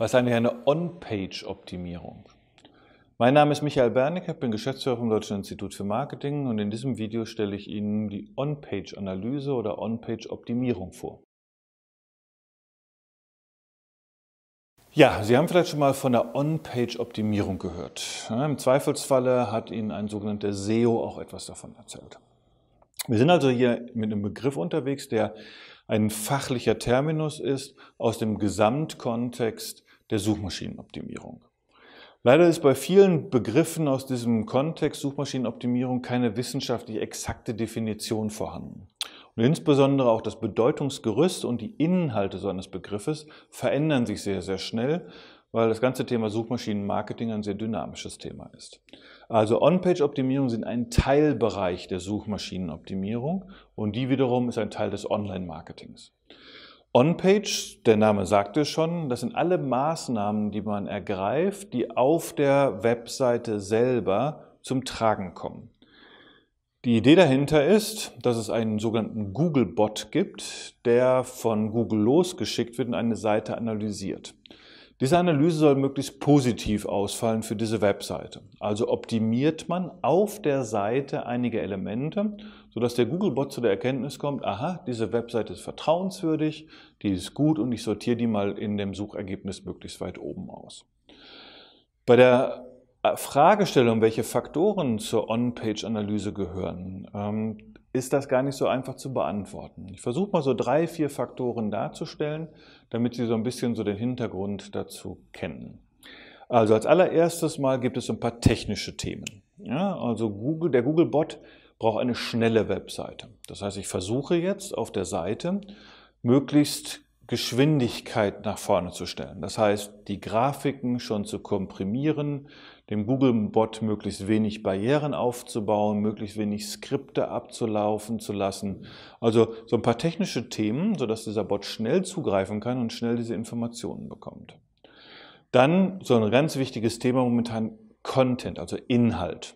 Was ist eigentlich eine On-Page-Optimierung? Mein Name ist Michael Bernicke, bin Geschäftsführer vom Deutschen Institut für Marketing und in diesem Video stelle ich Ihnen die On-Page-Analyse oder On-Page-Optimierung vor. Ja, Sie haben vielleicht schon mal von der On-Page-Optimierung gehört. Im Zweifelsfalle hat Ihnen ein sogenannter SEO auch etwas davon erzählt. Wir sind also hier mit einem Begriff unterwegs, der ein fachlicher Terminus ist aus dem Gesamtkontext der Suchmaschinenoptimierung. Leider ist bei vielen Begriffen aus diesem Kontext Suchmaschinenoptimierung keine wissenschaftlich exakte Definition vorhanden. Und insbesondere auch das Bedeutungsgerüst und die Inhalte so eines Begriffes verändern sich sehr, sehr schnell, weil das ganze Thema Suchmaschinenmarketing ein sehr dynamisches Thema ist. Also On-Page-Optimierung sind ein Teilbereich der Suchmaschinenoptimierung und die wiederum ist ein Teil des Online-Marketings. On-Page, der Name sagt es schon, das sind alle Maßnahmen, die man ergreift, die auf der Webseite selber zum Tragen kommen. Die Idee dahinter ist, dass es einen sogenannten Google-Bot gibt, der von Google losgeschickt wird und eine Seite analysiert. Diese Analyse soll möglichst positiv ausfallen für diese Webseite. Also optimiert man auf der Seite einige Elemente, sodass der Googlebot zu der Erkenntnis kommt, aha, diese Webseite ist vertrauenswürdig, die ist gut und ich sortiere die mal in dem Suchergebnis möglichst weit oben aus. Bei der äh, Fragestellung, welche Faktoren zur On-Page-Analyse gehören, ähm, ist das gar nicht so einfach zu beantworten. Ich versuche mal so drei, vier Faktoren darzustellen, damit Sie so ein bisschen so den Hintergrund dazu kennen. Also als allererstes mal gibt es ein paar technische Themen. Ja, also Google, der Google-Bot braucht eine schnelle Webseite. Das heißt, ich versuche jetzt auf der Seite möglichst Geschwindigkeit nach vorne zu stellen. Das heißt, die Grafiken schon zu komprimieren, dem Google-Bot möglichst wenig Barrieren aufzubauen, möglichst wenig Skripte abzulaufen zu lassen. Also so ein paar technische Themen, sodass dieser Bot schnell zugreifen kann und schnell diese Informationen bekommt. Dann so ein ganz wichtiges Thema momentan Content, also Inhalt.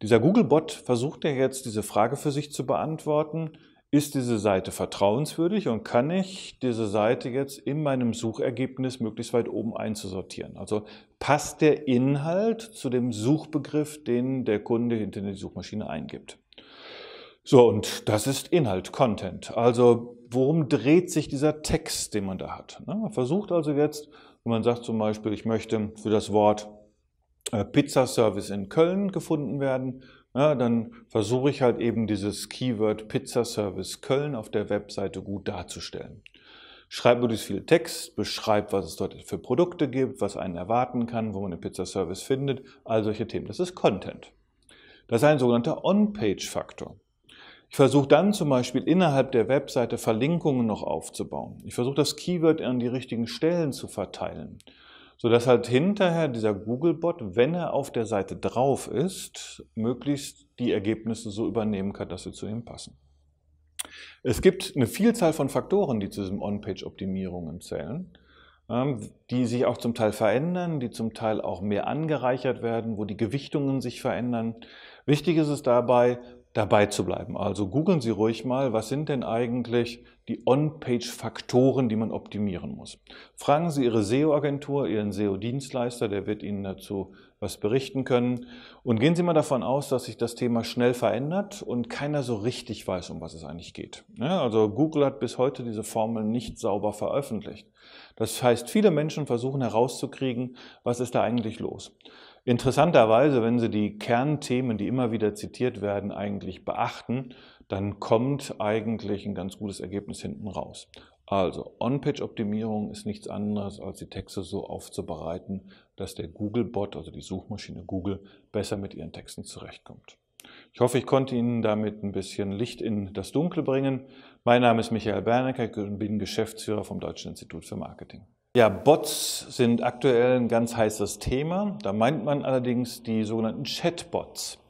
Dieser Google-Bot versucht ja jetzt, diese Frage für sich zu beantworten ist diese Seite vertrauenswürdig und kann ich diese Seite jetzt in meinem Suchergebnis möglichst weit oben einzusortieren. Also passt der Inhalt zu dem Suchbegriff, den der Kunde hinter die Suchmaschine eingibt. So, und das ist Inhalt, Content. Also worum dreht sich dieser Text, den man da hat? Man versucht also jetzt, wenn man sagt zum Beispiel, ich möchte für das Wort äh, Pizzaservice in Köln gefunden werden, ja, dann versuche ich halt eben dieses Keyword Pizza Service Köln auf der Webseite gut darzustellen. Schreibe möglichst viel Text, beschreibe, was es dort für Produkte gibt, was einen erwarten kann, wo man den Pizza Service findet, all solche Themen. Das ist Content. Das ist ein sogenannter On-Page-Faktor. Ich versuche dann zum Beispiel innerhalb der Webseite Verlinkungen noch aufzubauen. Ich versuche das Keyword an die richtigen Stellen zu verteilen sodass halt hinterher dieser Googlebot, wenn er auf der Seite drauf ist, möglichst die Ergebnisse so übernehmen kann, dass sie zu ihm passen. Es gibt eine Vielzahl von Faktoren, die zu diesen On-Page-Optimierungen zählen, ähm, die sich auch zum Teil verändern, die zum Teil auch mehr angereichert werden, wo die Gewichtungen sich verändern. Wichtig ist es dabei, dabei zu bleiben. Also googeln Sie ruhig mal, was sind denn eigentlich die On-Page-Faktoren, die man optimieren muss. Fragen Sie Ihre SEO-Agentur, Ihren SEO-Dienstleister, der wird Ihnen dazu was berichten können. Und gehen Sie mal davon aus, dass sich das Thema schnell verändert und keiner so richtig weiß, um was es eigentlich geht. Ja, also Google hat bis heute diese Formel nicht sauber veröffentlicht. Das heißt, viele Menschen versuchen herauszukriegen, was ist da eigentlich los. Interessanterweise, wenn Sie die Kernthemen, die immer wieder zitiert werden, eigentlich beachten, dann kommt eigentlich ein ganz gutes Ergebnis hinten raus. Also, On-Page-Optimierung ist nichts anderes, als die Texte so aufzubereiten, dass der Google-Bot, also die Suchmaschine Google, besser mit Ihren Texten zurechtkommt. Ich hoffe, ich konnte Ihnen damit ein bisschen Licht in das Dunkle bringen. Mein Name ist Michael Bernecker, und bin Geschäftsführer vom Deutschen Institut für Marketing. Ja, Bots sind aktuell ein ganz heißes Thema. Da meint man allerdings die sogenannten Chatbots.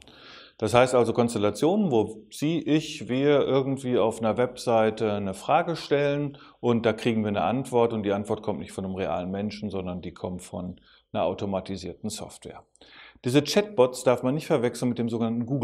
Das heißt also Konstellationen, wo Sie, ich, wir irgendwie auf einer Webseite eine Frage stellen und da kriegen wir eine Antwort und die Antwort kommt nicht von einem realen Menschen, sondern die kommt von einer automatisierten Software. Diese Chatbots darf man nicht verwechseln mit dem sogenannten Google.